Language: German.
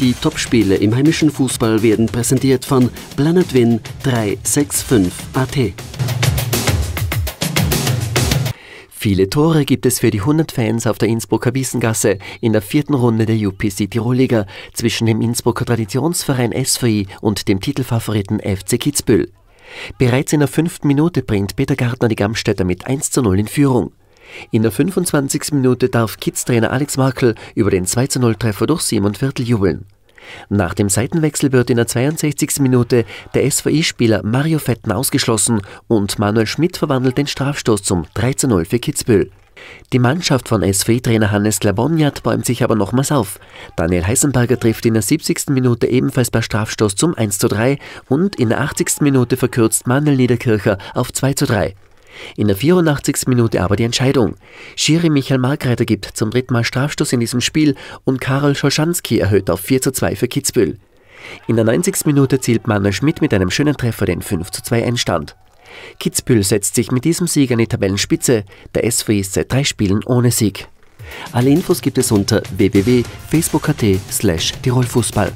Die Topspiele im heimischen Fußball werden präsentiert von planetwin 365.at. Viele Tore gibt es für die 100 Fans auf der Innsbrucker Wiesengasse in der vierten Runde der UPC Tirolliga zwischen dem Innsbrucker Traditionsverein SVI und dem Titelfavoriten FC Kitzbühel. Bereits in der fünften Minute bringt Peter Gartner die Gamstädter mit 1 zu 0 in Führung. In der 25. Minute darf Kids-Trainer Alex Markel über den 2-0-Treffer durch Simon Viertel jubeln. Nach dem Seitenwechsel wird in der 62. Minute der SVI-Spieler Mario Fetten ausgeschlossen und Manuel Schmidt verwandelt den Strafstoß zum 3-0 für Kitzbühel. Die Mannschaft von SV-Trainer Hannes Glabognat bäumt sich aber nochmals auf. Daniel Heisenberger trifft in der 70. Minute ebenfalls bei Strafstoß zum 1:3 und in der 80. Minute verkürzt Manuel Niederkircher auf 2:3. In der 84. Minute aber die Entscheidung. Schiri Michael Markreiter gibt zum dritten Mal Strafstoß in diesem Spiel und Karol Schoschanski erhöht auf 4 zu 2 für Kitzbühel. In der 90. Minute zielt Manuel Schmidt mit einem schönen Treffer den 5 zu 2 Endstand. Kitzbühel setzt sich mit diesem Sieg an die Tabellenspitze. Der SV ist seit drei Spielen ohne Sieg. Alle Infos gibt es unter www.facebook.at slash Tirolfußball.